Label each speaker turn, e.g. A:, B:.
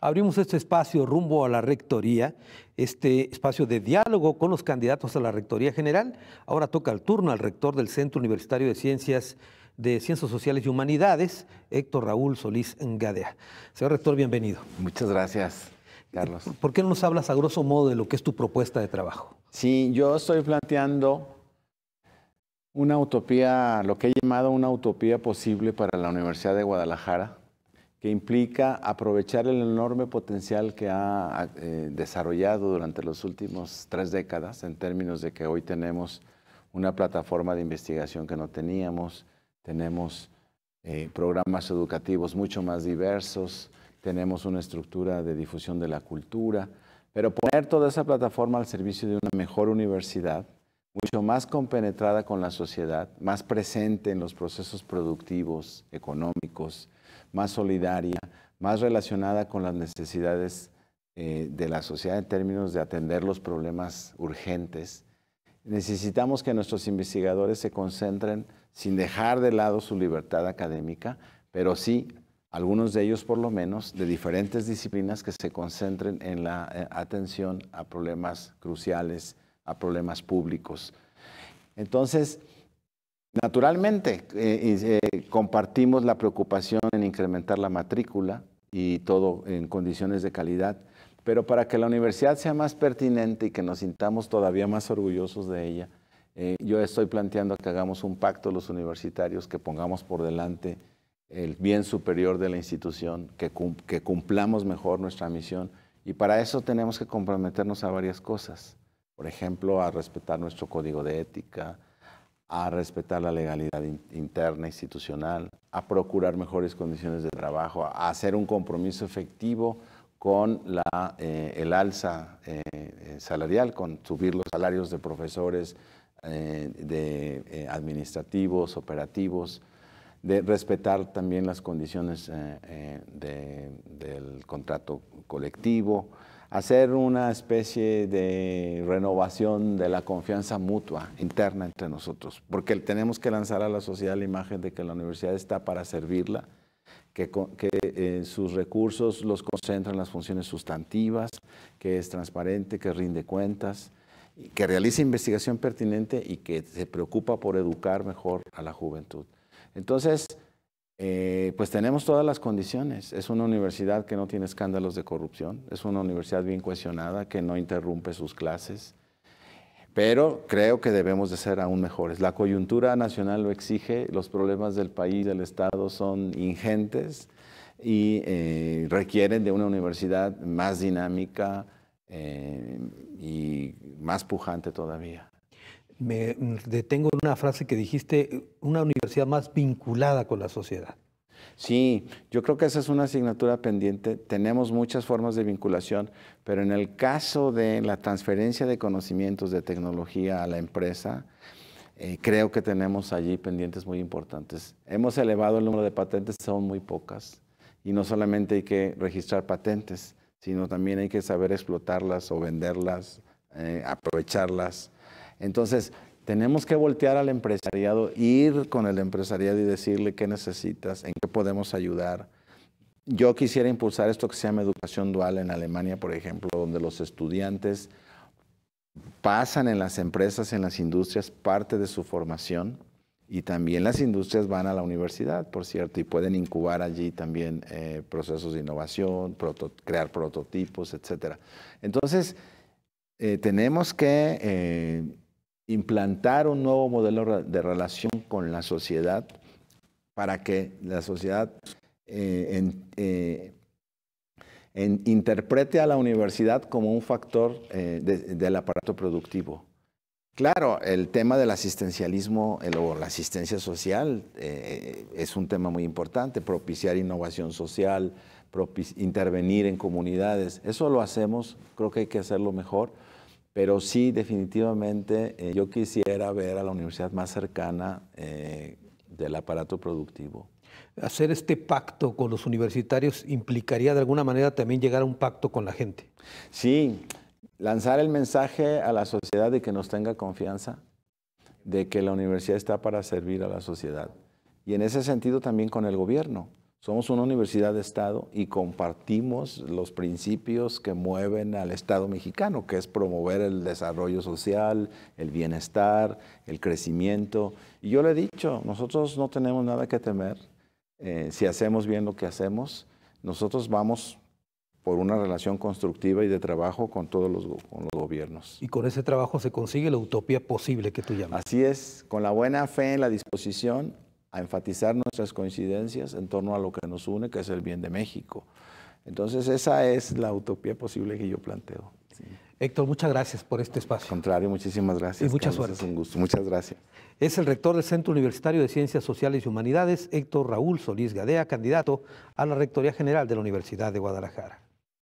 A: abrimos este espacio rumbo a la Rectoría, este espacio de diálogo con los candidatos a la Rectoría General. Ahora toca el turno al rector del Centro Universitario de Ciencias de Ciencias Sociales y Humanidades, Héctor Raúl Solís Gadea. Señor rector, bienvenido. Muchas gracias. Carlos. ¿Por qué no nos hablas a grosso modo de lo que es tu
B: propuesta de trabajo? Sí, yo estoy planteando una utopía, lo que he llamado una utopía posible para la Universidad de Guadalajara, que implica aprovechar el enorme potencial que ha eh, desarrollado durante los últimos tres décadas en términos de que hoy tenemos una plataforma de investigación que no teníamos, tenemos eh, programas educativos mucho más diversos, tenemos una estructura de difusión de la cultura, pero poner toda esa plataforma al servicio de una mejor universidad mucho más compenetrada con la sociedad, más presente en los procesos productivos, económicos, más solidaria, más relacionada con las necesidades eh, de la sociedad en términos de atender los problemas urgentes. Necesitamos que nuestros investigadores se concentren sin dejar de lado su libertad académica, pero sí, algunos de ellos por lo menos, de diferentes disciplinas que se concentren en la eh, atención a problemas cruciales, problemas públicos. Entonces, naturalmente, eh, eh, compartimos la preocupación en incrementar la matrícula y todo en condiciones de calidad, pero para que la universidad sea más pertinente y que nos sintamos todavía más orgullosos de ella, eh, yo estoy planteando que hagamos un pacto los universitarios, que pongamos por delante el bien superior de la institución, que, que, cumplamos mejor nuestra misión. Y para eso tenemos que comprometernos a varias cosas. Por ejemplo, a respetar nuestro código de ética, a respetar la legalidad interna institucional, a procurar mejores condiciones de trabajo, a hacer un compromiso efectivo con eh, el alza eh, salarial, con subir los salarios de profesores, eh, de administrativos, operativos, de respetar también las condiciones del contrato colectivo, hacer una especie de renovación de la confianza mutua interna entre nosotros, porque tenemos que lanzar a la sociedad la imagen de que la universidad está para servirla, que, que eh, sus recursos los concentran en las funciones sustantivas, que es transparente, que rinde cuentas, que realiza investigación pertinente y que se preocupa por educar mejor a la juventud. Entonces, eh, pues tenemos todas las condiciones. Es una universidad que no tiene escándalos de corrupción, es una universidad bien cuestionada, que no interrumpe sus clases, pero creo que debemos de ser aún mejores. La coyuntura nacional lo exige, los problemas del país, del Estado son ingentes y eh, requieren de una universidad más dinámica eh, y más pujante todavía
A: me mm, detengo en una frase que dijiste, una universidad más vinculada con la sociedad.
B: Sí, yo creo que esa es una asignatura pendiente. Tenemos muchas formas de vinculación, pero en el caso de la transferencia de conocimientos de tecnología a la empresa, eh, creo que tenemos allí pendientes muy importantes. Hemos elevado el número de patentes, son muy pocas. Y no solamente hay que registrar patentes, sino también hay que saber explotarlas o venderlas, eh, aprovecharlas entonces, tenemos que voltear al empresariado, ir con el empresariado y decirle qué necesitas, en qué podemos ayudar. Yo quisiera impulsar esto que se llama educación dual en Alemania, por ejemplo, donde los estudiantes pasan en las empresas, en las industrias, parte de su formación y también las industrias van a la universidad, por cierto, y pueden incubar allí también eh, procesos de innovación, crear prototipos, etc. Entonces, eh, tenemos que... Eh, implantar un nuevo modelo de relación con la sociedad para que la sociedad eh, eh, interprete a la universidad como un factor eh, del aparato productivo. Claro, el tema del asistencialismo o la asistencia social es un tema muy importante, propiciar innovación social, intervenir en comunidades, eso lo hacemos, creo que hay que hacerlo mejor pero sí, definitivamente, eh, yo quisiera ver a la universidad más cercana eh, del aparato productivo.
A: Hacer este pacto con los universitarios
B: implicaría de alguna manera también llegar a un pacto con la gente. Sí, lanzar el mensaje a la sociedad de que nos tenga confianza, de que la universidad está para servir a la sociedad. Y en ese sentido también con el gobierno. Somos una universidad de Estado y compartimos los principios que mueven al Estado mexicano, que es promover el desarrollo social, el bienestar, el crecimiento. Y yo le he dicho, nosotros no tenemos nada que temer eh, si hacemos bien lo que hacemos. Nosotros vamos por una relación constructiva y de trabajo con todos los, los, gobiernos. Y
A: con ese trabajo se consigue la utopía posible que tú llamas.
B: Así es, con la buena fe en la disposición a enfatizar nuestras coincidencias en torno a lo que nos une, que es el bien de México. Entonces, esa es la utopía posible que yo planteo.
A: Héctor, muchas gracias por este espacio. Al contrario, muchísimas gracias. Y mucha suerte. Es un gusto. Muchas gracias. Es el rector del Centro Universitario de Ciencias Sociales y Humanidades, Héctor Raúl Solís Gadea, candidato a la Rectoría General de la Universidad de Guadalajara.